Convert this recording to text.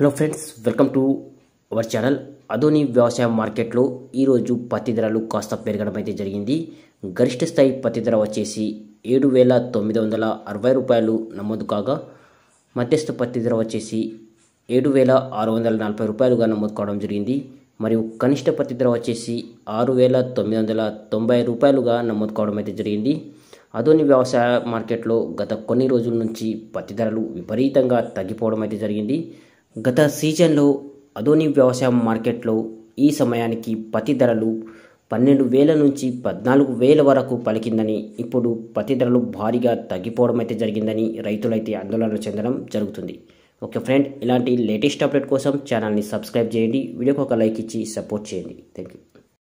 hello friends welcome to our channel Adoni వ్యవసాయ మార్కెట్లో ఈరోజు పత్తి ధరలు కాస్త పెరగడం అయితే జరిగింది గరిష్ట స్థాయి పత్తి ధర వచ్చేసి ఏడు వేల తొమ్మిది వందల అరవై రూపాయలు నమోదు కాగా మధ్యస్థ పత్తి ధర వచ్చేసి ఏడు వేల ఆరు వందల నలభై రూపాయలుగా నమోదు కావడం జరిగింది మరియు కనిష్ట పత్తి ధర వచ్చేసి ఆరు వేల తొమ్మిది వందల తొంభై రూపాయలుగా నమోదు కావడం అయితే జరిగింది అదోని వ్యవసాయ మార్కెట్లో గత కొన్ని రోజుల నుంచి పత్తి ధరలు విపరీతంగా తగ్గిపోవడం అయితే జరిగింది గత సీజన్లో అదోని వ్యవసాయ మార్కెట్లో ఈ సమయానికి పత్తి ధరలు పన్నెండు వేల నుంచి పద్నాలుగు వేల వరకు పలికిందని ఇప్పుడు పత్తి ధరలు భారీగా తగ్గిపోవడం అయితే జరిగిందని రైతులైతే ఆందోళన చెందడం జరుగుతుంది ఓకే ఫ్రెండ్ ఇలాంటి లేటెస్ట్ అప్డేట్ కోసం ఛానల్ని సబ్స్క్రైబ్ చేయండి వీడియోకి ఒక లైక్ ఇచ్చి సపోర్ట్ చేయండి థ్యాంక్ యూ